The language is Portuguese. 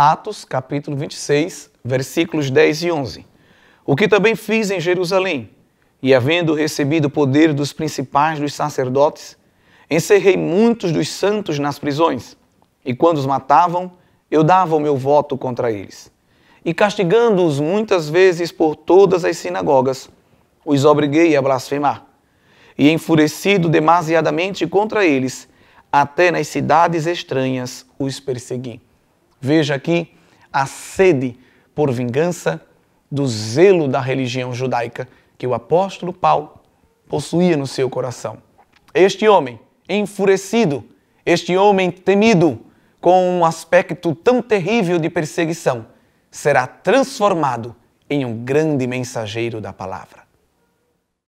Atos capítulo 26, versículos 10 e 11. O que também fiz em Jerusalém, e havendo recebido o poder dos principais dos sacerdotes, encerrei muitos dos santos nas prisões, e quando os matavam, eu dava o meu voto contra eles. E castigando-os muitas vezes por todas as sinagogas, os obriguei a blasfemar. E enfurecido demasiadamente contra eles, até nas cidades estranhas os persegui. Veja aqui a sede por vingança do zelo da religião judaica que o apóstolo Paulo possuía no seu coração. Este homem, enfurecido, este homem temido, com um aspecto tão terrível de perseguição, será transformado em um grande mensageiro da palavra.